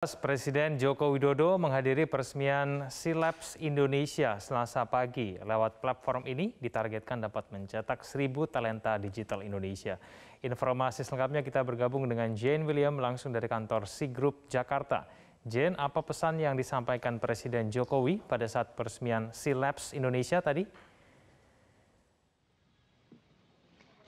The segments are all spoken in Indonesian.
Presiden Joko Widodo menghadiri peresmian Silabs Indonesia selasa pagi. Lewat platform ini ditargetkan dapat mencetak 1000 talenta digital Indonesia. Informasi selengkapnya kita bergabung dengan Jane William langsung dari kantor C Group Jakarta. Jane, apa pesan yang disampaikan Presiden Jokowi pada saat peresmian Silabs Indonesia tadi?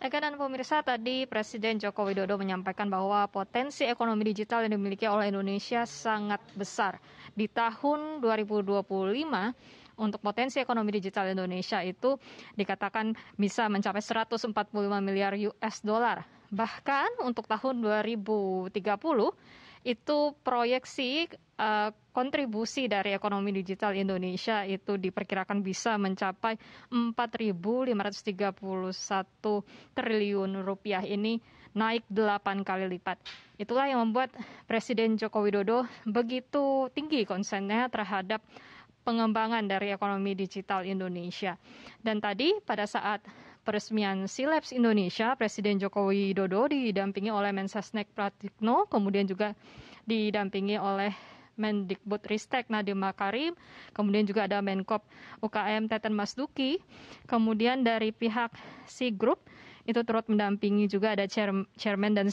Eka dan pemirsa tadi Presiden Joko Widodo menyampaikan bahwa potensi ekonomi digital yang dimiliki oleh Indonesia sangat besar. Di tahun 2025 untuk potensi ekonomi digital Indonesia itu dikatakan bisa mencapai 145 miliar US dollar. Bahkan untuk tahun 2030 itu proyeksi eh, kontribusi dari ekonomi digital Indonesia itu diperkirakan bisa mencapai 4.531 triliun rupiah ini naik 8 kali lipat. Itulah yang membuat Presiden Joko Widodo begitu tinggi konsennya terhadap pengembangan dari ekonomi digital Indonesia. Dan tadi pada saat peresmian Silabs Indonesia, Presiden Joko Widodo didampingi oleh Mensesnek Pratikno, kemudian juga didampingi oleh Mendikbud Ristek Nadiem Makarim, kemudian juga ada Menkop UKM Teten Mas Duki, kemudian dari pihak Si Group itu turut mendampingi juga ada chairman dan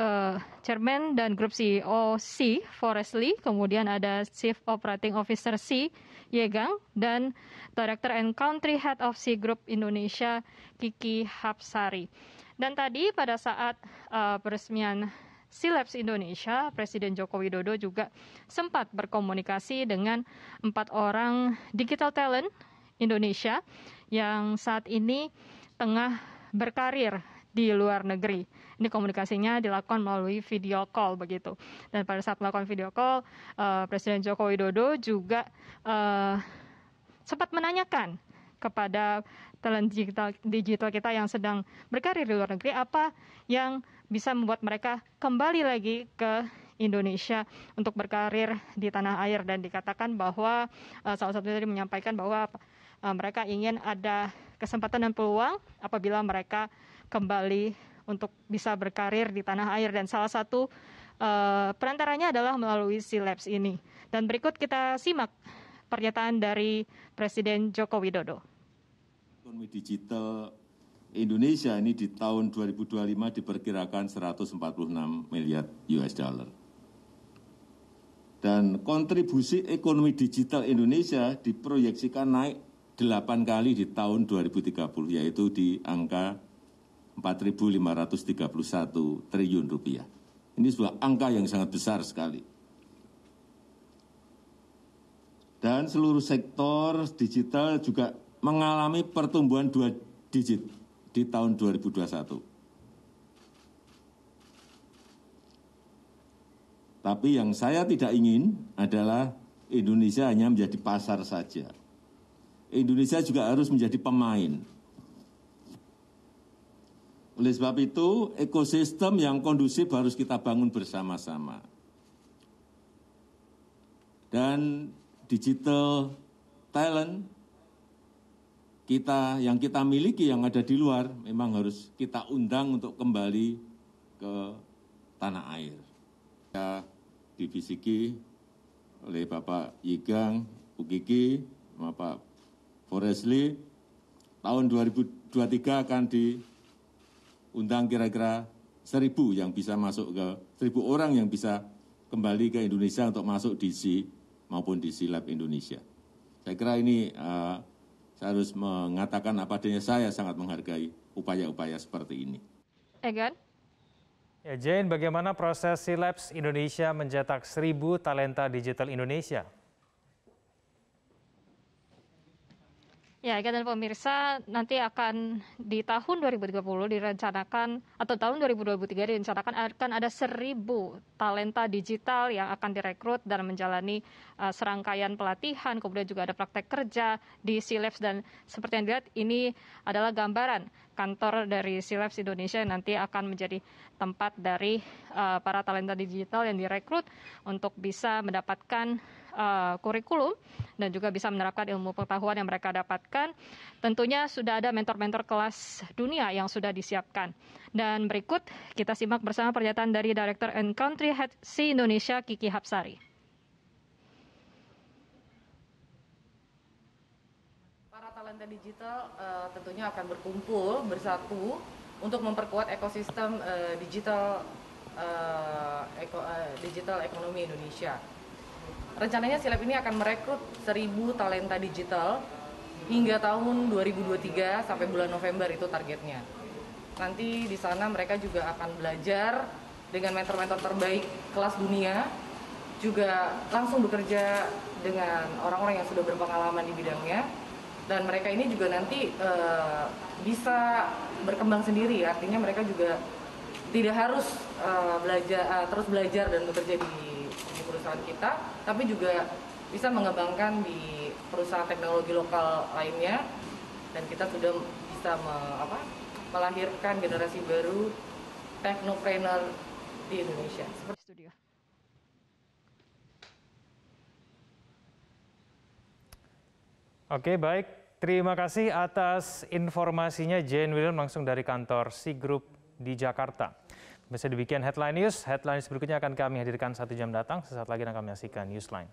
uh, Chairman dan Grup CEO C, e Forest Lee, kemudian ada Chief Operating Officer C, Yegang, dan Director and Country Head of C Group Indonesia, Kiki Hapsari. Dan tadi pada saat uh, peresmian Silabs Indonesia, Presiden Joko Widodo juga sempat berkomunikasi dengan empat orang digital talent Indonesia yang saat ini tengah berkarir di luar negeri. Ini komunikasinya dilakukan melalui video call begitu. Dan pada saat melakukan video call, uh, Presiden Joko Widodo juga uh, sempat menanyakan kepada talent digital, digital kita yang sedang berkarir di luar negeri apa yang bisa membuat mereka kembali lagi ke Indonesia untuk berkarir di tanah air dan dikatakan bahwa uh, salah satu dari menyampaikan bahwa uh, mereka ingin ada kesempatan dan peluang apabila mereka kembali untuk bisa berkarir di tanah air dan salah satu uh, perantaranya adalah melalui Labs ini. Dan berikut kita simak pernyataan dari Presiden Joko Widodo. Ekonomi digital Indonesia ini di tahun 2025 diperkirakan 146 miliar US dollar. Dan kontribusi ekonomi digital Indonesia diproyeksikan naik 8 kali di tahun 2030 yaitu di angka 4.531 triliun rupiah. Ini sebuah angka yang sangat besar sekali. Dan seluruh sektor digital juga mengalami pertumbuhan dua digit di tahun 2021. Tapi yang saya tidak ingin adalah Indonesia hanya menjadi pasar saja. Indonesia juga harus menjadi pemain. Oleh sebab itu, ekosistem yang kondusif harus kita bangun bersama-sama. Dan digital talent kita yang kita miliki yang ada di luar memang harus kita undang untuk kembali ke tanah air. Ya, Ki oleh Bapak Yigang, Bu Kiki, Bapak Foresli, tahun 2023 akan di undang kira-kira seribu yang bisa masuk ke seribu orang yang bisa kembali ke Indonesia untuk masuk di DC maupun si Lab Indonesia. Saya kira ini uh, saya harus mengatakan apa adanya saya sangat menghargai upaya-upaya seperti ini. Egan? Ya Jane, bagaimana proses Silabs Indonesia mencetak seribu talenta digital Indonesia? Ya, Eka dan pemirsa, nanti akan di tahun 2030 direncanakan atau tahun 2023 direncanakan akan ada seribu talenta digital yang akan direkrut dan menjalani uh, serangkaian pelatihan, kemudian juga ada praktek kerja di Silabs dan seperti yang dilihat ini adalah gambaran kantor dari Silabs Indonesia yang nanti akan menjadi tempat dari uh, para talenta digital yang direkrut untuk bisa mendapatkan Eh, kurikulum dan juga bisa menerapkan ilmu pengetahuan yang mereka dapatkan. Tentunya sudah ada mentor-mentor kelas dunia yang sudah disiapkan. Dan berikut kita simak bersama pernyataan dari Director and Country Head C Indonesia Kiki Hapsari. Para talenta digital uh, tentunya akan berkumpul bersatu untuk memperkuat ekosistem uh, digital uh, eko, uh, digital ekonomi Indonesia rencananya Silab ini akan merekrut 1000 talenta digital hingga tahun 2023 sampai bulan November itu targetnya. Nanti di sana mereka juga akan belajar dengan mentor-mentor terbaik kelas dunia, juga langsung bekerja dengan orang-orang yang sudah berpengalaman di bidangnya dan mereka ini juga nanti e, bisa berkembang sendiri artinya mereka juga tidak harus e, eh, belajar e, eh, terus belajar dan bekerja di perusahaan kita, tapi juga bisa mengembangkan di perusahaan teknologi lokal lainnya dan kita sudah bisa me, apa, melahirkan generasi baru teknoprener di Indonesia. Seperti studio. Oke, baik. Terima kasih atas informasinya Jane William langsung dari kantor C Group di Jakarta. Bisa demikian headline news. Headline news berikutnya akan kami hadirkan satu jam datang. Sesaat lagi akan kami saksikan Newsline.